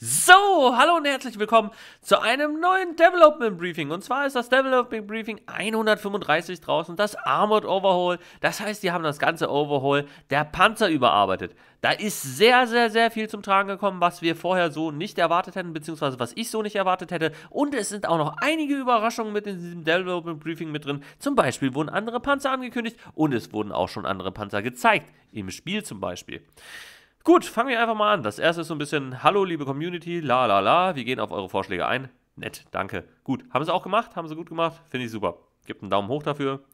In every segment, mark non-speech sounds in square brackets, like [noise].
So, hallo und herzlich willkommen zu einem neuen Development Briefing. Und zwar ist das Development Briefing 135 draußen, das Armored Overhaul. Das heißt, die haben das ganze Overhaul der Panzer überarbeitet. Da ist sehr, sehr, sehr viel zum Tragen gekommen, was wir vorher so nicht erwartet hätten, beziehungsweise was ich so nicht erwartet hätte. Und es sind auch noch einige Überraschungen mit in diesem Development Briefing mit drin. Zum Beispiel wurden andere Panzer angekündigt und es wurden auch schon andere Panzer gezeigt. Im Spiel zum Beispiel. Gut, fangen wir einfach mal an. Das erste ist so ein bisschen, hallo liebe Community, la la la, wir gehen auf eure Vorschläge ein. Nett, danke. Gut, haben sie auch gemacht, haben sie gut gemacht, finde ich super. Gibt einen Daumen hoch dafür.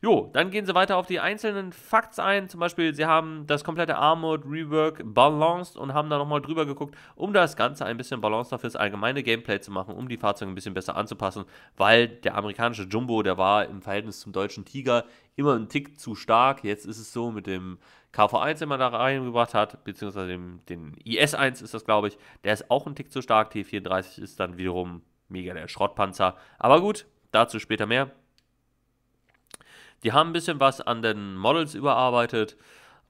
Jo, dann gehen sie weiter auf die einzelnen Facts ein. Zum Beispiel, sie haben das komplette Armored Rework balanced und haben da nochmal drüber geguckt, um das Ganze ein bisschen balancer fürs allgemeine Gameplay zu machen, um die Fahrzeuge ein bisschen besser anzupassen, weil der amerikanische Jumbo, der war im Verhältnis zum deutschen Tiger immer ein Tick zu stark. Jetzt ist es so mit dem KV1 immer da reingebracht hat, beziehungsweise dem, den IS1 ist das, glaube ich, der ist auch ein Tick zu stark. T34 ist dann wiederum mega der Schrottpanzer. Aber gut, dazu später mehr. Die haben ein bisschen was an den Models überarbeitet.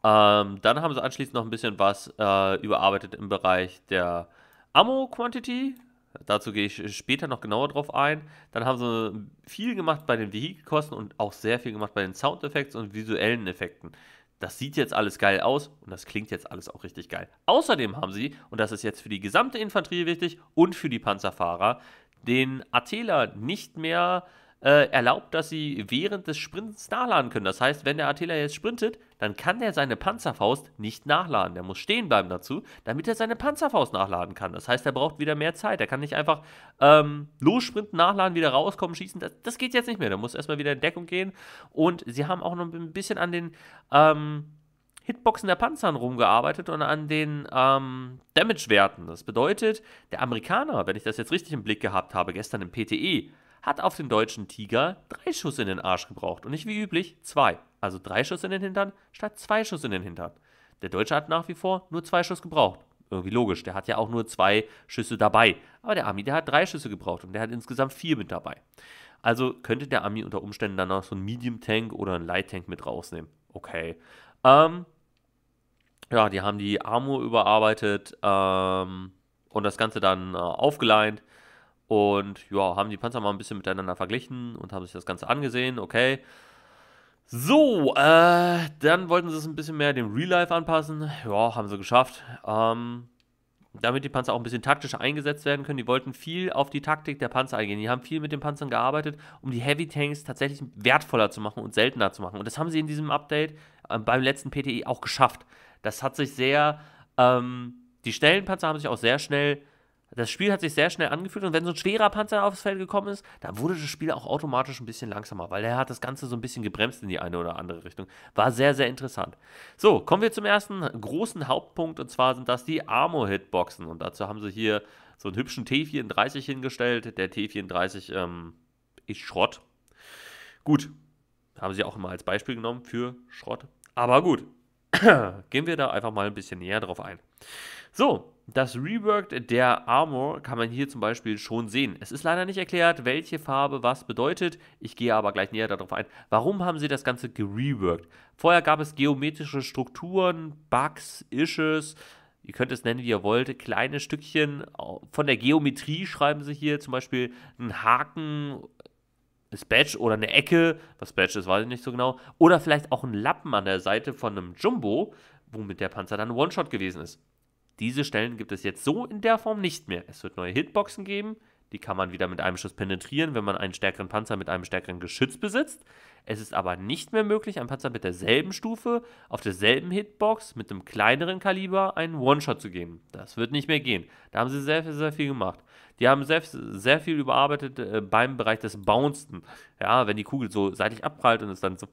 Ähm, dann haben sie anschließend noch ein bisschen was äh, überarbeitet im Bereich der Ammo-Quantity. Dazu gehe ich später noch genauer drauf ein. Dann haben sie viel gemacht bei den Vehikelkosten und auch sehr viel gemacht bei den Soundeffekten und visuellen Effekten das sieht jetzt alles geil aus und das klingt jetzt alles auch richtig geil. Außerdem haben sie, und das ist jetzt für die gesamte Infanterie wichtig und für die Panzerfahrer, den Attila nicht mehr äh, erlaubt, dass sie während des Sprints nachladen können. Das heißt, wenn der Attila jetzt sprintet, dann kann er seine Panzerfaust nicht nachladen. Der muss stehen bleiben dazu, damit er seine Panzerfaust nachladen kann. Das heißt, er braucht wieder mehr Zeit. Er kann nicht einfach ähm, lossprinten, nachladen, wieder rauskommen, schießen. Das, das geht jetzt nicht mehr. Der muss erstmal wieder in Deckung gehen. Und sie haben auch noch ein bisschen an den ähm, Hitboxen der Panzern rumgearbeitet und an den ähm, Damage-Werten. Das bedeutet, der Amerikaner, wenn ich das jetzt richtig im Blick gehabt habe, gestern im PTE, hat auf den deutschen Tiger drei Schuss in den Arsch gebraucht und nicht wie üblich zwei. Also drei Schuss in den Hintern statt zwei Schuss in den Hintern. Der Deutsche hat nach wie vor nur zwei Schuss gebraucht. Irgendwie logisch, der hat ja auch nur zwei Schüsse dabei. Aber der Ami, der hat drei Schüsse gebraucht und der hat insgesamt vier mit dabei. Also könnte der Ami unter Umständen dann noch so ein Medium Tank oder ein Light Tank mit rausnehmen. Okay. Ähm, ja, die haben die Armor überarbeitet ähm, und das Ganze dann äh, aufgeleint. Und ja, haben die Panzer mal ein bisschen miteinander verglichen und haben sich das Ganze angesehen. Okay. So, äh, dann wollten sie es ein bisschen mehr dem Real Life anpassen. Ja, haben sie geschafft. Ähm, damit die Panzer auch ein bisschen taktischer eingesetzt werden können. Die wollten viel auf die Taktik der Panzer eingehen. Die haben viel mit den Panzern gearbeitet, um die Heavy Tanks tatsächlich wertvoller zu machen und seltener zu machen. Und das haben sie in diesem Update äh, beim letzten PTE auch geschafft. Das hat sich sehr. Ähm, die Stellenpanzer haben sich auch sehr schnell das Spiel hat sich sehr schnell angefühlt und wenn so ein schwerer Panzer aufs Feld gekommen ist, dann wurde das Spiel auch automatisch ein bisschen langsamer, weil er hat das Ganze so ein bisschen gebremst in die eine oder andere Richtung. War sehr, sehr interessant. So, kommen wir zum ersten großen Hauptpunkt und zwar sind das die Armor-Hitboxen und dazu haben sie hier so einen hübschen T34 hingestellt. Der T34 ähm, ist Schrott. Gut, haben sie auch immer als Beispiel genommen für Schrott. Aber gut, [clears throat] gehen wir da einfach mal ein bisschen näher drauf ein. So, das Reworked der Armor kann man hier zum Beispiel schon sehen. Es ist leider nicht erklärt, welche Farbe was bedeutet. Ich gehe aber gleich näher darauf ein. Warum haben sie das Ganze gereworked? Vorher gab es geometrische Strukturen, Bugs, Issues. Ihr könnt es nennen, wie ihr wollt. Kleine Stückchen von der Geometrie schreiben sie hier. Zum Beispiel einen Haken, ein Badge oder eine Ecke. Was Badge ist, weiß ich nicht so genau. Oder vielleicht auch einen Lappen an der Seite von einem Jumbo, womit der Panzer dann One-Shot gewesen ist. Diese Stellen gibt es jetzt so in der Form nicht mehr. Es wird neue Hitboxen geben, die kann man wieder mit einem Schuss penetrieren, wenn man einen stärkeren Panzer mit einem stärkeren Geschütz besitzt. Es ist aber nicht mehr möglich, einem Panzer mit derselben Stufe, auf derselben Hitbox, mit einem kleineren Kaliber einen One-Shot zu geben. Das wird nicht mehr gehen. Da haben sie sehr, sehr viel gemacht. Die haben sehr, sehr viel überarbeitet äh, beim Bereich des Bouncen. Ja, wenn die Kugel so seitlich abprallt und es dann so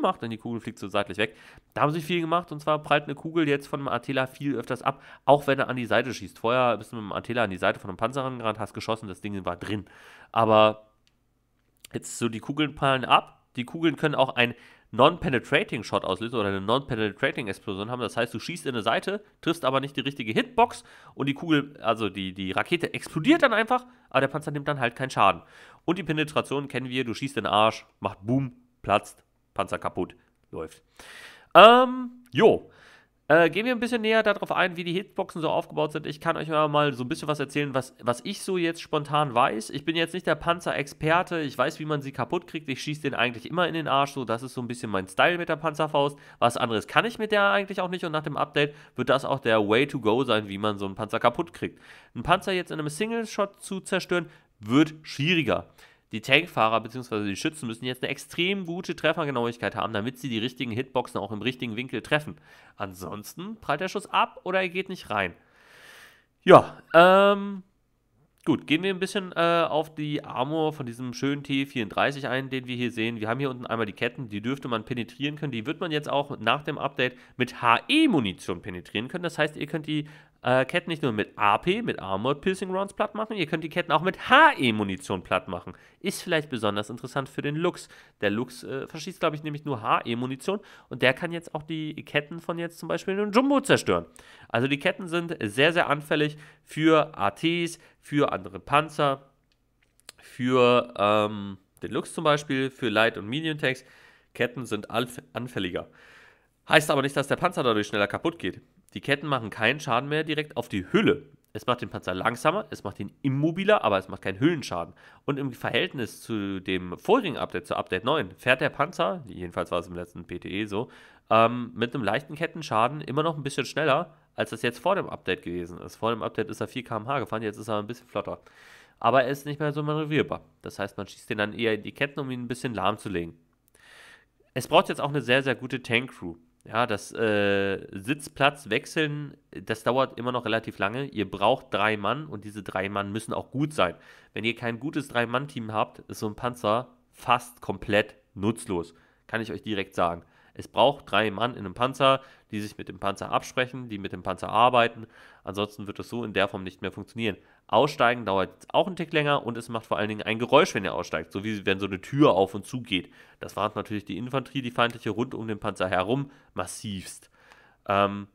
macht, denn die Kugel fliegt so seitlich weg. Da haben sie viel gemacht und zwar prallt eine Kugel jetzt von einem Atela viel öfters ab, auch wenn er an die Seite schießt. Vorher bist du mit dem Atela an die Seite von einem Panzer rangerannt, hast geschossen, das Ding war drin. Aber jetzt so die Kugeln prallen ab. Die Kugeln können auch ein Non-Penetrating Shot auslösen oder eine Non-Penetrating Explosion haben. Das heißt, du schießt in eine Seite, triffst aber nicht die richtige Hitbox und die Kugel, also die, die Rakete explodiert dann einfach, aber der Panzer nimmt dann halt keinen Schaden. Und die Penetration kennen wir, du schießt in den Arsch, macht Boom, platzt, Panzer kaputt läuft. Ähm, jo. Äh, gehen wir ein bisschen näher darauf ein, wie die Hitboxen so aufgebaut sind. Ich kann euch mal so ein bisschen was erzählen, was, was ich so jetzt spontan weiß. Ich bin jetzt nicht der Panzerexperte. Ich weiß, wie man sie kaputt kriegt. Ich schieße den eigentlich immer in den Arsch. So, das ist so ein bisschen mein Style mit der Panzerfaust. Was anderes kann ich mit der eigentlich auch nicht. Und nach dem Update wird das auch der Way to go sein, wie man so einen Panzer kaputt kriegt. Einen Panzer jetzt in einem Single-Shot zu zerstören, wird schwieriger die Tankfahrer bzw. die Schützen müssen jetzt eine extrem gute Treffergenauigkeit haben, damit sie die richtigen Hitboxen auch im richtigen Winkel treffen. Ansonsten prallt der Schuss ab oder er geht nicht rein. Ja, ähm, gut, gehen wir ein bisschen äh, auf die Armor von diesem schönen T34 ein, den wir hier sehen. Wir haben hier unten einmal die Ketten, die dürfte man penetrieren können. Die wird man jetzt auch nach dem Update mit HE-Munition penetrieren können. Das heißt, ihr könnt die äh, Ketten nicht nur mit AP, mit Armored Piercing Rounds platt machen, ihr könnt die Ketten auch mit HE-Munition platt machen. Ist vielleicht besonders interessant für den Lux. Der Lux äh, verschießt, glaube ich, nämlich nur HE-Munition und der kann jetzt auch die Ketten von jetzt zum Beispiel einem Jumbo zerstören. Also die Ketten sind sehr, sehr anfällig für ATs, für andere Panzer, für ähm, den Lux zum Beispiel, für Light- und Medium-Tanks. Ketten sind anfälliger. Heißt aber nicht, dass der Panzer dadurch schneller kaputt geht. Die Ketten machen keinen Schaden mehr direkt auf die Hülle. Es macht den Panzer langsamer, es macht ihn immobiler, aber es macht keinen Hüllenschaden. Und im Verhältnis zu dem vorigen Update, zu Update 9, fährt der Panzer, jedenfalls war es im letzten PTE so, ähm, mit einem leichten Kettenschaden immer noch ein bisschen schneller, als das jetzt vor dem Update gewesen ist. Vor dem Update ist er 4 km/h gefahren, jetzt ist er ein bisschen flotter. Aber er ist nicht mehr so manövrierbar. Das heißt, man schießt den dann eher in die Ketten, um ihn ein bisschen lahmzulegen. Es braucht jetzt auch eine sehr, sehr gute Tank-Crew. Ja, das äh, Sitzplatz wechseln, das dauert immer noch relativ lange. Ihr braucht drei Mann und diese drei Mann müssen auch gut sein. Wenn ihr kein gutes Drei-Mann-Team habt, ist so ein Panzer fast komplett nutzlos. Kann ich euch direkt sagen. Es braucht drei Mann in einem Panzer, die sich mit dem Panzer absprechen, die mit dem Panzer arbeiten. Ansonsten wird das so in der Form nicht mehr funktionieren. Aussteigen dauert auch einen Tick länger und es macht vor allen Dingen ein Geräusch, wenn ihr aussteigt, so wie wenn so eine Tür auf und zu geht. Das warnt natürlich die Infanterie, die feindliche rund um den Panzer herum, massivst. Ähm,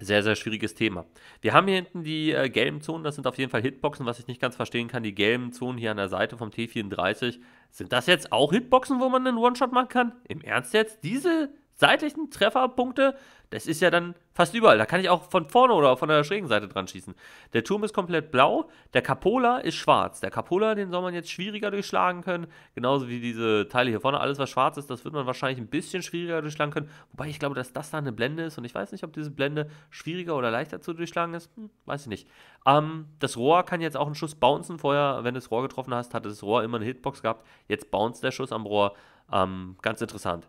sehr, sehr schwieriges Thema. Wir haben hier hinten die äh, gelben Zonen, das sind auf jeden Fall Hitboxen, was ich nicht ganz verstehen kann. Die gelben Zonen hier an der Seite vom T34 sind das jetzt auch Hitboxen, wo man einen One-Shot machen kann? Im Ernst jetzt? Diese seitlichen Trefferpunkte, das ist ja dann fast überall. Da kann ich auch von vorne oder von der schrägen Seite dran schießen. Der Turm ist komplett blau, der Capola ist schwarz. Der Capola, den soll man jetzt schwieriger durchschlagen können. Genauso wie diese Teile hier vorne, alles was schwarz ist, das wird man wahrscheinlich ein bisschen schwieriger durchschlagen können. Wobei ich glaube, dass das da eine Blende ist und ich weiß nicht, ob diese Blende schwieriger oder leichter zu durchschlagen ist. Hm, weiß ich nicht. Ähm, das Rohr kann jetzt auch einen Schuss bouncen. Vorher, wenn du das Rohr getroffen hast, hat das Rohr immer eine Hitbox gehabt. Jetzt bounced der Schuss am Rohr. Ähm, ganz interessant.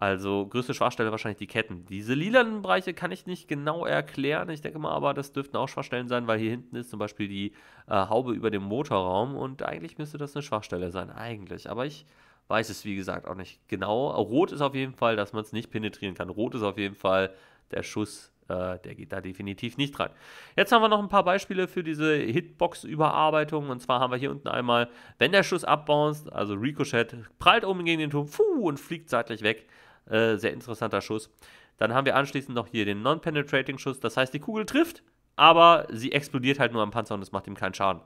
Also größte Schwachstelle wahrscheinlich die Ketten. Diese lilanen Bereiche kann ich nicht genau erklären. Ich denke mal, aber das dürften auch Schwachstellen sein, weil hier hinten ist zum Beispiel die äh, Haube über dem Motorraum und eigentlich müsste das eine Schwachstelle sein. Eigentlich. Aber ich weiß es wie gesagt auch nicht genau. Rot ist auf jeden Fall, dass man es nicht penetrieren kann. Rot ist auf jeden Fall der Schuss äh, der geht da definitiv nicht rein. Jetzt haben wir noch ein paar Beispiele für diese Hitbox-Überarbeitung. Und zwar haben wir hier unten einmal, wenn der Schuss abbounced, also Ricochet, prallt oben gegen den Turm fuh, und fliegt seitlich weg. Äh, sehr interessanter Schuss. Dann haben wir anschließend noch hier den Non-Penetrating-Schuss. Das heißt, die Kugel trifft, aber sie explodiert halt nur am Panzer und es macht ihm keinen Schaden.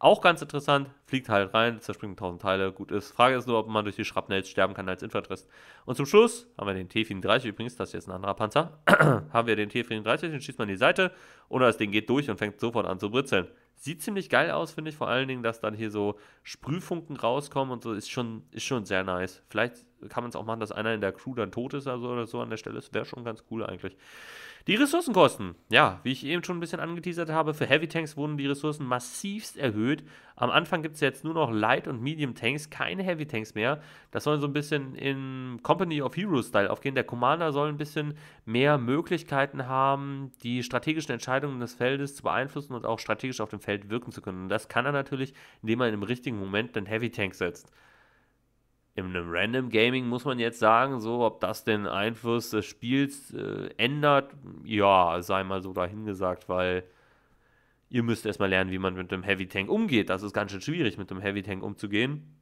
Auch ganz interessant, fliegt halt rein, zerspringt 1000 Teile, gut ist. Frage ist nur, ob man durch die Schrapnells sterben kann als Infanterist. Und zum Schluss haben wir den T-34 übrigens, das ist jetzt ein anderer Panzer. [clears throat] haben wir den T-34, den schießt man in die Seite oder das Ding geht durch und fängt sofort an zu britzeln. Sieht ziemlich geil aus, finde ich, vor allen Dingen, dass dann hier so Sprühfunken rauskommen und so, ist schon, ist schon sehr nice. Vielleicht kann man es auch machen, dass einer in der Crew dann tot ist also oder so an der Stelle. Das wäre schon ganz cool eigentlich. Die Ressourcenkosten. Ja, wie ich eben schon ein bisschen angeteasert habe, für Heavy Tanks wurden die Ressourcen massivst erhöht. Am Anfang gibt es jetzt nur noch Light- und Medium-Tanks, keine Heavy-Tanks mehr. Das soll so ein bisschen in Company of Heroes-Style aufgehen. Der Commander soll ein bisschen mehr Möglichkeiten haben, die strategischen Entscheidungen des Feldes zu beeinflussen und auch strategisch auf dem Feld wirken zu können. Und das kann er natürlich, indem er im richtigen Moment dann Heavy-Tanks setzt in einem Random Gaming muss man jetzt sagen, so, ob das den Einfluss des Spiels äh, ändert, ja, sei mal so dahingesagt, weil ihr müsst erstmal lernen, wie man mit dem Heavy Tank umgeht. Das ist ganz schön schwierig, mit dem Heavy Tank umzugehen.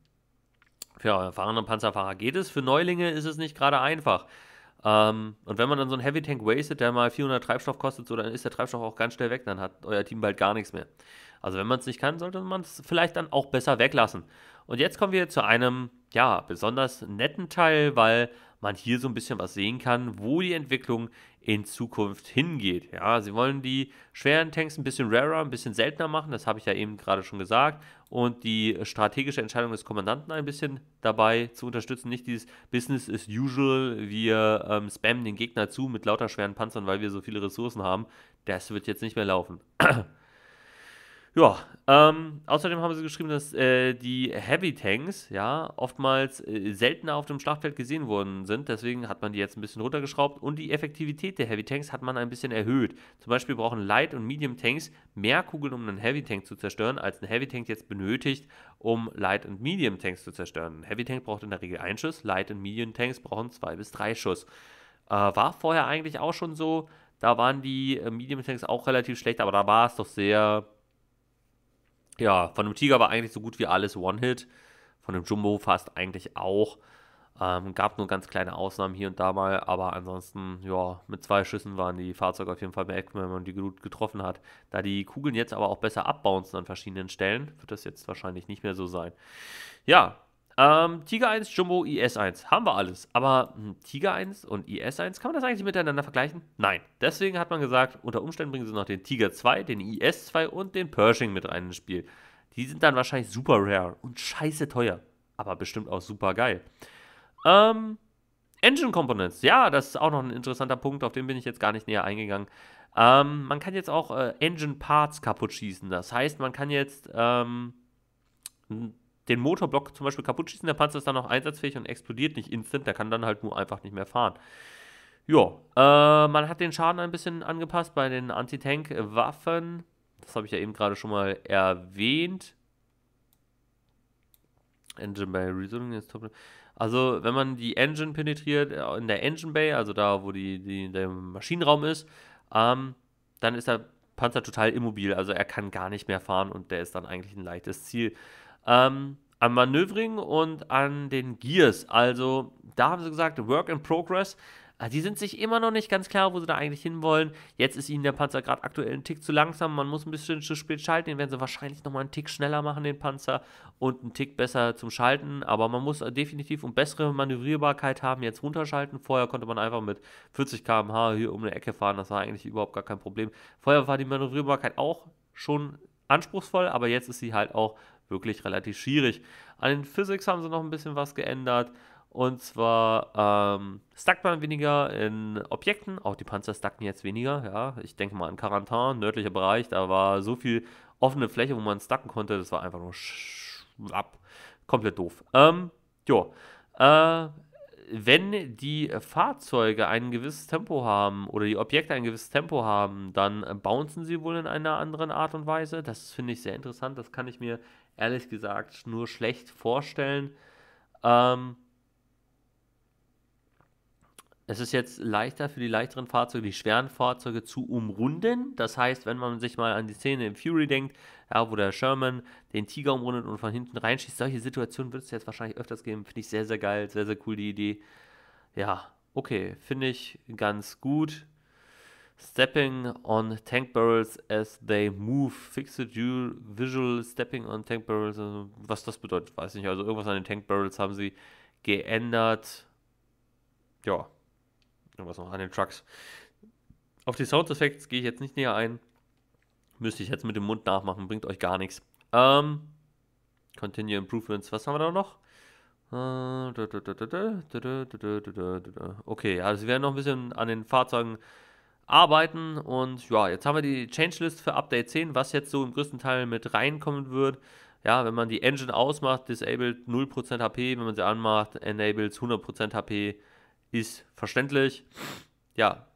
Für erfahrene Panzerfahrer geht es, für Neulinge ist es nicht gerade einfach. Ähm, und wenn man dann so einen Heavy Tank wastet, der mal 400 Treibstoff kostet, so, dann ist der Treibstoff auch ganz schnell weg, dann hat euer Team bald gar nichts mehr. Also wenn man es nicht kann, sollte man es vielleicht dann auch besser weglassen. Und jetzt kommen wir zu einem ja, besonders netten Teil, weil man hier so ein bisschen was sehen kann, wo die Entwicklung in Zukunft hingeht. Ja, sie wollen die schweren Tanks ein bisschen rarer, ein bisschen seltener machen, das habe ich ja eben gerade schon gesagt, und die strategische Entscheidung des Kommandanten ein bisschen dabei zu unterstützen. Nicht dieses Business as usual, wir ähm, spammen den Gegner zu mit lauter schweren Panzern, weil wir so viele Ressourcen haben. Das wird jetzt nicht mehr laufen. [clears throat] Ja, ähm, außerdem haben sie geschrieben, dass äh, die Heavy Tanks ja oftmals äh, seltener auf dem Schlachtfeld gesehen worden sind. Deswegen hat man die jetzt ein bisschen runtergeschraubt und die Effektivität der Heavy Tanks hat man ein bisschen erhöht. Zum Beispiel brauchen Light- und Medium-Tanks mehr Kugeln, um einen Heavy Tank zu zerstören, als ein Heavy Tank jetzt benötigt, um Light- und Medium-Tanks zu zerstören. Ein Heavy Tank braucht in der Regel einen Schuss, Light- und Medium-Tanks brauchen zwei bis drei Schuss. Äh, war vorher eigentlich auch schon so. Da waren die äh, Medium-Tanks auch relativ schlecht, aber da war es doch sehr ja, von dem Tiger war eigentlich so gut wie alles One-Hit. Von dem Jumbo fast eigentlich auch. Ähm, gab nur ganz kleine Ausnahmen hier und da mal, aber ansonsten, ja, mit zwei Schüssen waren die Fahrzeuge auf jeden Fall weg, wenn man die gut getroffen hat. Da die Kugeln jetzt aber auch besser abbouncen an verschiedenen Stellen, wird das jetzt wahrscheinlich nicht mehr so sein. Ja, ähm, Tiger 1, Jumbo, IS1. Haben wir alles. Aber hm, Tiger 1 und IS1, kann man das eigentlich miteinander vergleichen? Nein. Deswegen hat man gesagt, unter Umständen bringen sie noch den Tiger 2, den IS2 und den Pershing mit rein ins Spiel. Die sind dann wahrscheinlich super rare und scheiße teuer. Aber bestimmt auch super geil. Ähm, Engine Components. Ja, das ist auch noch ein interessanter Punkt, auf den bin ich jetzt gar nicht näher eingegangen. Ähm, man kann jetzt auch äh, Engine Parts kaputt schießen. Das heißt, man kann jetzt. Ähm, den Motorblock zum Beispiel kaputt schießen, der Panzer ist dann noch einsatzfähig und explodiert nicht instant, der kann dann halt nur einfach nicht mehr fahren. Ja, äh, man hat den Schaden ein bisschen angepasst bei den Anti-Tank-Waffen. Das habe ich ja eben gerade schon mal erwähnt. Engine Bay Resolving ist top. Also, wenn man die Engine penetriert, äh, in der Engine Bay, also da, wo die, die der Maschinenraum ist, ähm, dann ist der Panzer total immobil. Also, er kann gar nicht mehr fahren und der ist dann eigentlich ein leichtes Ziel ähm, am Manövring und an den Gears. Also da haben sie gesagt, Work in Progress. Äh, die sind sich immer noch nicht ganz klar, wo sie da eigentlich hinwollen. Jetzt ist ihnen der Panzer gerade aktuell einen Tick zu langsam. Man muss ein bisschen zu spät schalten. Den werden sie wahrscheinlich nochmal einen Tick schneller machen, den Panzer. Und einen Tick besser zum Schalten. Aber man muss äh, definitiv, um bessere Manövrierbarkeit haben, jetzt runterschalten. Vorher konnte man einfach mit 40 km/h hier um eine Ecke fahren. Das war eigentlich überhaupt gar kein Problem. Vorher war die Manövrierbarkeit auch schon anspruchsvoll, aber jetzt ist sie halt auch wirklich relativ schwierig. An den Physics haben sie noch ein bisschen was geändert. Und zwar ähm, stackt man weniger in Objekten. Auch die Panzer stacken jetzt weniger. Ja, ich denke mal an Carantin, nördlicher Bereich. Da war so viel offene Fläche, wo man stacken konnte. Das war einfach nur ab. Komplett doof. Ähm, jo. Äh, wenn die Fahrzeuge ein gewisses Tempo haben oder die Objekte ein gewisses Tempo haben, dann bouncen sie wohl in einer anderen Art und Weise. Das finde ich sehr interessant. Das kann ich mir ehrlich gesagt nur schlecht vorstellen. Ähm, es ist jetzt leichter für die leichteren Fahrzeuge, die schweren Fahrzeuge zu umrunden. Das heißt, wenn man sich mal an die Szene im Fury denkt, ja, wo der Sherman den Tiger umrundet und von hinten reinschießt, solche Situationen wird es jetzt wahrscheinlich öfters geben. Finde ich sehr, sehr geil, sehr, sehr cool die Idee. Ja, okay, finde ich ganz gut. Stepping on Tank Barrels as they move. Fixed visual stepping on Tank Barrels. was das bedeutet, weiß ich nicht. Also irgendwas an den Tank Barrels haben sie geändert. Ja. Irgendwas noch an den Trucks. Auf die Sound Effects gehe ich jetzt nicht näher ein. Müsste ich jetzt mit dem Mund nachmachen, bringt euch gar nichts. Ähm, Continue Improvements, was haben wir da noch? Okay, also sie werden noch ein bisschen an den Fahrzeugen arbeiten. Und ja, jetzt haben wir die Changelist für Update 10, was jetzt so im größten Teil mit reinkommen wird. Ja, wenn man die Engine ausmacht, disabled 0% HP, wenn man sie anmacht, enables 100% HP, ist verständlich. Ja,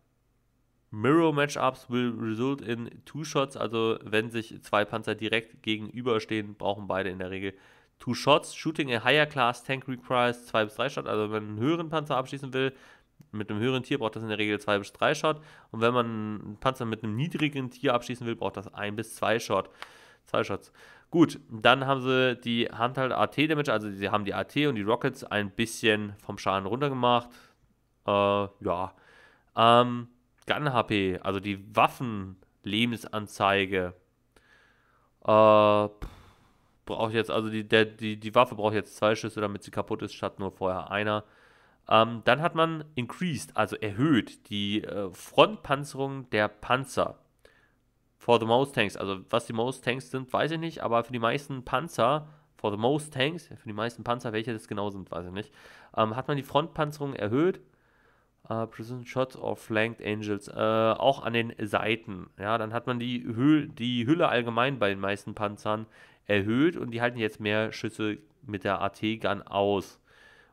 Mirror Matchups will result in Two Shots, also wenn sich zwei Panzer direkt gegenüberstehen, brauchen beide in der Regel Two Shots. Shooting a higher class tank requires 2 bis 3 Shots, also wenn man einen höheren Panzer abschießen will, mit einem höheren Tier braucht das in der Regel zwei bis drei Shot. Und wenn man einen Panzer mit einem niedrigen Tier abschießen will, braucht das ein bis zwei Shot. Zwei Shots. Gut, dann haben sie die Handheld AT Damage, also sie haben die AT und die Rockets ein bisschen vom Schaden runtergemacht. Äh, ja. Ähm, Gun HP, also die Waffen Lebensanzeige. Äh, braucht jetzt, also die, der, die, die Waffe braucht jetzt zwei Schüsse, damit sie kaputt ist, statt nur vorher einer. Ähm, dann hat man increased, also erhöht, die äh, Frontpanzerung der Panzer. For the most tanks, also was die most tanks sind, weiß ich nicht, aber für die meisten Panzer, for the most tanks, für die meisten Panzer, welche das genau sind, weiß ich nicht, ähm, hat man die Frontpanzerung erhöht. Äh, Prison Shots or Flanked Angels, äh, auch an den Seiten. Ja, dann hat man die, Hü die Hülle allgemein bei den meisten Panzern erhöht und die halten jetzt mehr Schüsse mit der AT-Gun aus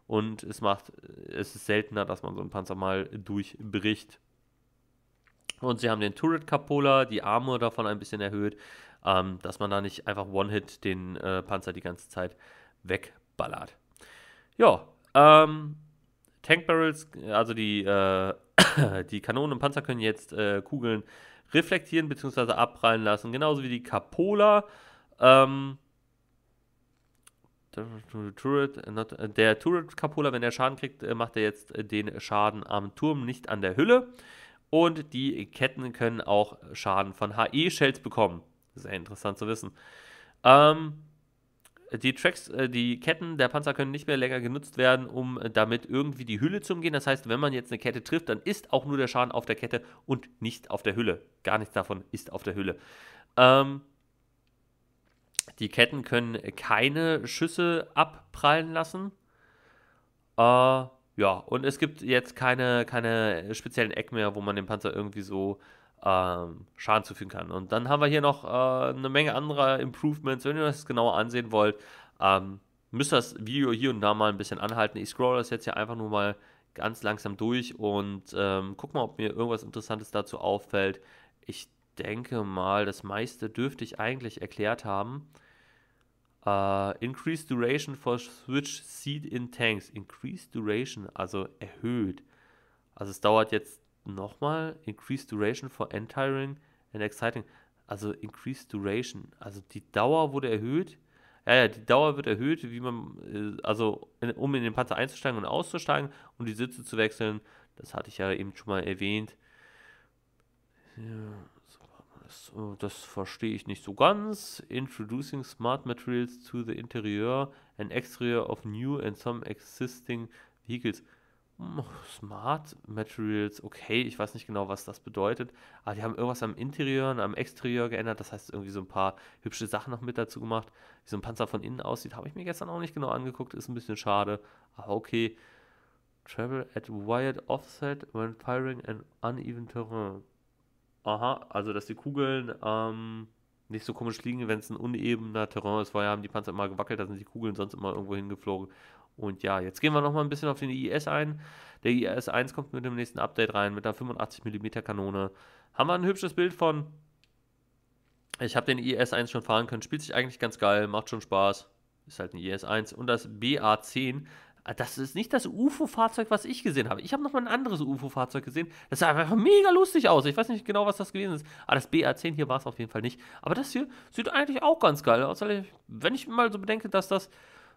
und es macht, es ist seltener, dass man so einen Panzer mal durchbricht. Und sie haben den Turret Capola, die Arme davon ein bisschen erhöht, ähm, dass man da nicht einfach One-Hit den äh, Panzer die ganze Zeit wegballert. Ja, ähm, Tank Barrels, also die, äh, [coughs] die Kanonen und Panzer können jetzt äh, Kugeln reflektieren bzw. abprallen lassen, genauso wie die Capola. Ähm, äh, äh, der Turret-Kapola, wenn er Schaden kriegt, äh, macht er jetzt den Schaden am Turm, nicht an der Hülle. Und die Ketten können auch Schaden von HE-Shells bekommen. Sehr interessant zu wissen. Ähm, die Tracks, die Ketten der Panzer können nicht mehr länger genutzt werden, um damit irgendwie die Hülle zu umgehen. Das heißt, wenn man jetzt eine Kette trifft, dann ist auch nur der Schaden auf der Kette und nicht auf der Hülle. Gar nichts davon ist auf der Hülle. Ähm, die Ketten können keine Schüsse abprallen lassen. Äh, ja, und es gibt jetzt keine, keine speziellen Ecken mehr, wo man dem Panzer irgendwie so ähm, Schaden zufügen kann. Und dann haben wir hier noch äh, eine Menge anderer Improvements. Wenn ihr das genauer ansehen wollt, ähm, müsst ihr das Video hier und da mal ein bisschen anhalten. Ich scroll das jetzt hier einfach nur mal ganz langsam durch und ähm, guck mal, ob mir irgendwas Interessantes dazu auffällt. Ich denke mal, das meiste dürfte ich eigentlich erklärt haben. Uh, increased Duration for Switch Seed in Tanks. Increased Duration, also erhöht. Also es dauert jetzt nochmal. Increased Duration for Entiring and Exciting. Also Increased Duration. Also die Dauer wurde erhöht. Ja, ja, die Dauer wird erhöht, wie man, äh, also um in den Panzer einzusteigen und auszusteigen und um die Sitze zu wechseln. Das hatte ich ja eben schon mal erwähnt. Ja. Äh, das verstehe ich nicht so ganz. Introducing smart materials to the interior and exterior of new and some existing vehicles. Hm, smart Materials, okay, ich weiß nicht genau, was das bedeutet, aber die haben irgendwas am Interieur und am Exterieur geändert, das heißt irgendwie so ein paar hübsche Sachen noch mit dazu gemacht. Wie so ein Panzer von innen aussieht, habe ich mir gestern auch nicht genau angeguckt, ist ein bisschen schade, aber okay. Travel at wired offset when firing an uneven terrain aha, also dass die Kugeln ähm, nicht so komisch liegen, wenn es ein unebener Terrain ist. Vorher haben die Panzer immer gewackelt, da sind die Kugeln sonst immer irgendwo hingeflogen. Und ja, jetzt gehen wir nochmal ein bisschen auf den IS ein. Der IS 1 kommt mit dem nächsten Update rein, mit der 85mm Kanone. Haben wir ein hübsches Bild von. Ich habe den IS 1 schon fahren können, spielt sich eigentlich ganz geil, macht schon Spaß. Ist halt ein IS 1. Und das BA10 Ah, das ist nicht das UFO-Fahrzeug, was ich gesehen habe. Ich habe noch mal ein anderes UFO-Fahrzeug gesehen. Das sah einfach mega lustig aus. Ich weiß nicht genau, was das gewesen ist. Aber ah, das BA10 hier war es auf jeden Fall nicht. Aber das hier sieht eigentlich auch ganz geil aus. Also, wenn ich mal so bedenke, dass das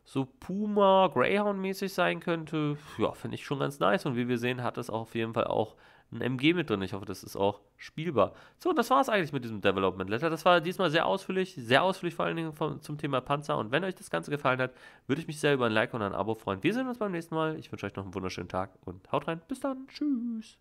so Puma, Greyhound-mäßig sein könnte, ja, finde ich schon ganz nice. Und wie wir sehen, hat das auf jeden Fall auch ein MG mit drin. Ich hoffe, das ist auch spielbar. So, das war es eigentlich mit diesem Development Letter. Das war diesmal sehr ausführlich, sehr ausführlich vor allen Dingen vom, zum Thema Panzer. Und wenn euch das Ganze gefallen hat, würde ich mich sehr über ein Like und ein Abo freuen. Wir sehen uns beim nächsten Mal. Ich wünsche euch noch einen wunderschönen Tag und haut rein. Bis dann. Tschüss.